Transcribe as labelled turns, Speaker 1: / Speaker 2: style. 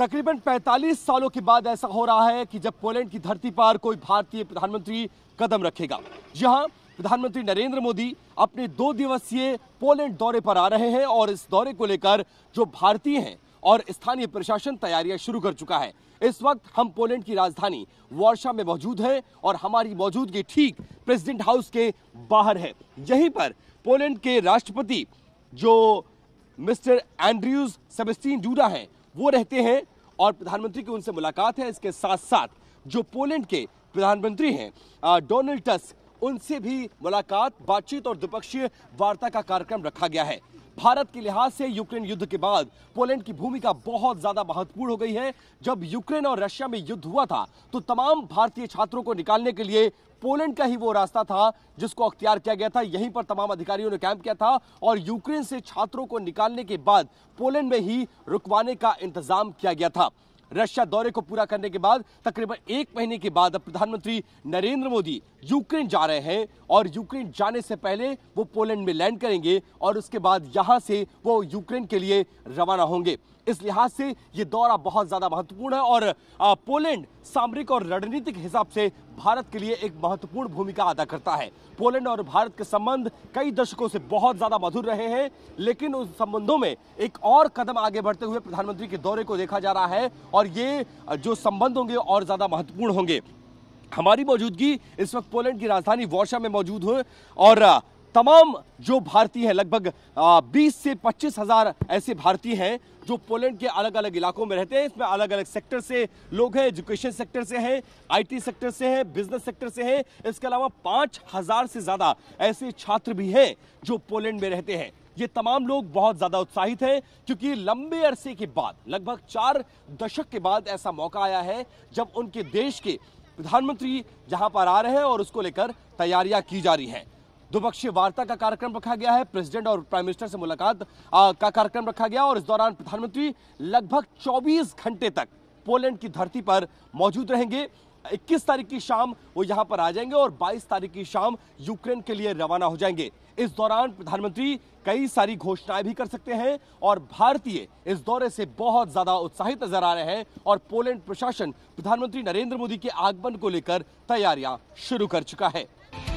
Speaker 1: तकरीबन 45 सालों के बाद ऐसा हो रहा है कि जब पोलैंड की धरती पर कोई भारतीय प्रधानमंत्री कदम रखेगा यहाँ प्रधानमंत्री नरेंद्र मोदी अपने दो दिवसीय पोलैंड दौरे पर आ रहे हैं और इस दौरे को लेकर जो भारतीय हैं और स्थानीय प्रशासन तैयारियां शुरू कर चुका है इस वक्त हम पोलैंड की राजधानी वार्षा में मौजूद हैं और हमारी मौजूदगी ठीक प्रेसिडेंट हाउस के बाहर है यहीं पर पोलैंड के राष्ट्रपति जो मिस्टर एंड्रयूज सेबेस्टीन डूडा हैं वो रहते हैं और प्रधानमंत्री की उनसे मुलाकात है इसके साथ साथ जो पोलैंड के प्रधानमंत्री हैं डोनाल्ड टस्क उनसे भी मुलाकात बातचीत और द्विपक्षीय वार्ता का कार्यक्रम रखा गया है भारत के लिहाज से यूक्रेन युद्ध के बाद पोलैंड की भूमिका बहुत ज्यादा महत्वपूर्ण हो गई है जब यूक्रेन और रशिया में युद्ध हुआ था तो तमाम भारतीय छात्रों को निकालने के लिए पोलैंड का ही वो रास्ता था जिसको अख्तियार किया गया था यहीं पर तमाम अधिकारियों ने कैंप किया था और यूक्रेन से छात्रों को निकालने के बाद पोलैंड में ही रुकवाने का इंतजाम किया गया था रशिया दौरे को पूरा करने के बाद तकरीबन एक महीने के बाद अब प्रधानमंत्री नरेंद्र मोदी यूक्रेन जा रहे हैं और यूक्रेन जाने से पहले वो पोलैंड में लैंड करेंगे और उसके बाद यहाँ से वो यूक्रेन के लिए रवाना होंगे इस लिहाज से ये दौरा बहुत ज़्यादा महत्वपूर्ण है और पोलैंड सामरिक और रणनीतिक हिसाब से भारत के लिए एक महत्वपूर्ण भूमिका अदा करता है पोलैंड और भारत के संबंध कई दशकों से बहुत ज़्यादा मधुर रहे हैं लेकिन उन संबंधों में एक और कदम आगे बढ़ते हुए प्रधानमंत्री के दौरे को देखा जा रहा है और और ये जो संबंध होंगे और ज़्यादा महत्वपूर्ण होंगे हमारी मौजूदगी इस वक्त पोलैंड की राजधानी वॉर्शा में मौजूद हो और तमाम जो भारतीय हैं लगभग 20 से पच्चीस हज़ार ऐसे भारतीय हैं जो पोलैंड के अलग अलग इलाकों में रहते हैं इसमें अलग अलग सेक्टर से लोग हैं एजुकेशन सेक्टर से हैं आईटी सेक्टर से हैं बिजनेस सेक्टर से हैं इसके अलावा पाँच हज़ार से ज़्यादा ऐसे छात्र भी हैं जो पोलैंड में रहते हैं ये तमाम लोग बहुत ज़्यादा उत्साहित हैं क्योंकि लंबे अरसे के बाद लगभग चार दशक के बाद ऐसा मौका आया है जब उनके देश के प्रधानमंत्री जहां पर आ रहे हैं और उसको लेकर तैयारियां की जा रही है द्विपक्षीय वार्ता का कार्यक्रम रखा गया है प्रेसिडेंट और प्राइम मिनिस्टर से मुलाकात का कार्यक्रम रखा गया और इस दौरान प्रधानमंत्री लगभग 24 घंटे तक पोलैंड की धरती पर मौजूद रहेंगे 21 तारीख की शाम वो यहाँ पर आ जाएंगे और 22 तारीख की शाम यूक्रेन के लिए रवाना हो जाएंगे इस दौरान प्रधानमंत्री कई सारी घोषणाएं भी कर सकते हैं और भारतीय इस दौरे से बहुत ज्यादा उत्साहित नजर आ रहे हैं और पोलैंड प्रशासन प्रधानमंत्री नरेंद्र मोदी के आगमन को लेकर तैयारियां शुरू कर चुका है